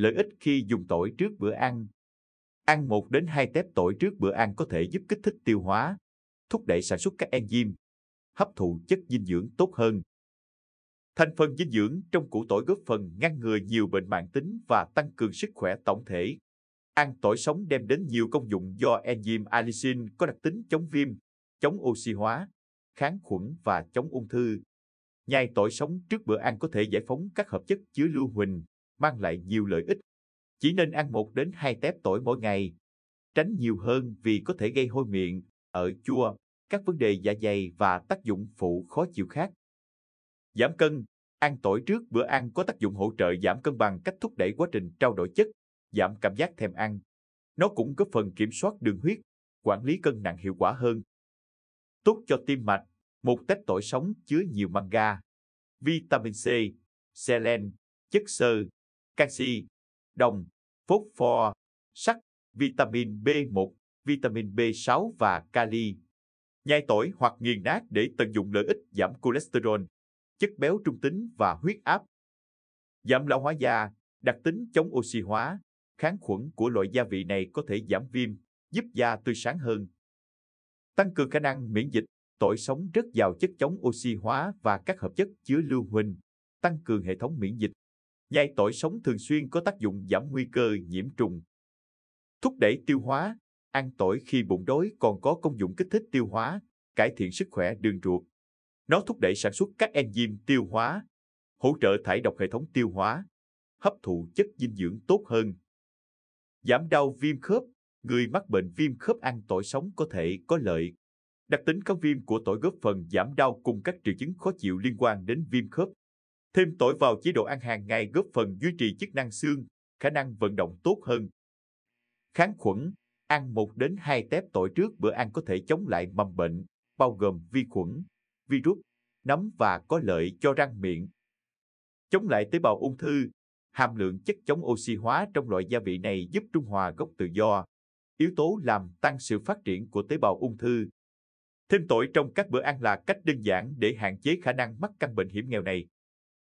Lợi ích khi dùng tỏi trước bữa ăn. Ăn 1 đến 2 tép tỏi trước bữa ăn có thể giúp kích thích tiêu hóa, thúc đẩy sản xuất các enzyme, hấp thụ chất dinh dưỡng tốt hơn. Thành phần dinh dưỡng trong củ tỏi góp phần ngăn ngừa nhiều bệnh mạng tính và tăng cường sức khỏe tổng thể. Ăn tỏi sống đem đến nhiều công dụng do enzyme allicin có đặc tính chống viêm, chống oxy hóa, kháng khuẩn và chống ung thư. Nhai tỏi sống trước bữa ăn có thể giải phóng các hợp chất chứa lưu huỳnh, mang lại nhiều lợi ích. Chỉ nên ăn 1 đến 2 tép tỏi mỗi ngày, tránh nhiều hơn vì có thể gây hôi miệng, ở chua, các vấn đề dạ dày và tác dụng phụ khó chịu khác. Giảm cân, ăn tỏi trước bữa ăn có tác dụng hỗ trợ giảm cân bằng cách thúc đẩy quá trình trao đổi chất, giảm cảm giác thèm ăn. Nó cũng góp phần kiểm soát đường huyết, quản lý cân nặng hiệu quả hơn. Tốt cho tim mạch, một tép tỏi sống chứa nhiều manga, vitamin C, selen, chất xơ, canxi, đồng, phốt pho, sắt, vitamin B1, vitamin B6 và kali. Nhai tỏi hoặc nghiền nát để tận dụng lợi ích giảm cholesterol, chất béo trung tính và huyết áp. Giảm lão hóa da, đặc tính chống oxy hóa, kháng khuẩn của loại gia vị này có thể giảm viêm, giúp da tươi sáng hơn. Tăng cường khả năng miễn dịch, tỏi sống rất giàu chất chống oxy hóa và các hợp chất chứa lưu huỳnh, tăng cường hệ thống miễn dịch. Nhai tỏi sống thường xuyên có tác dụng giảm nguy cơ nhiễm trùng. Thúc đẩy tiêu hóa, ăn tỏi khi bụng đói còn có công dụng kích thích tiêu hóa, cải thiện sức khỏe đường ruột. Nó thúc đẩy sản xuất các enzyme tiêu hóa, hỗ trợ thải độc hệ thống tiêu hóa, hấp thụ chất dinh dưỡng tốt hơn. Giảm đau viêm khớp, người mắc bệnh viêm khớp ăn tỏi sống có thể có lợi. Đặc tính kháng viêm của tỏi góp phần giảm đau cùng các triệu chứng khó chịu liên quan đến viêm khớp. Thêm tỏi vào chế độ ăn hàng ngày góp phần duy trì chức năng xương, khả năng vận động tốt hơn. Kháng khuẩn, ăn 1 đến 2 tép tỏi trước bữa ăn có thể chống lại mầm bệnh, bao gồm vi khuẩn, virus, nấm và có lợi cho răng miệng. Chống lại tế bào ung thư, hàm lượng chất chống oxy hóa trong loại gia vị này giúp trung hòa gốc tự do, yếu tố làm tăng sự phát triển của tế bào ung thư. Thêm tỏi trong các bữa ăn là cách đơn giản để hạn chế khả năng mắc căn bệnh hiểm nghèo này.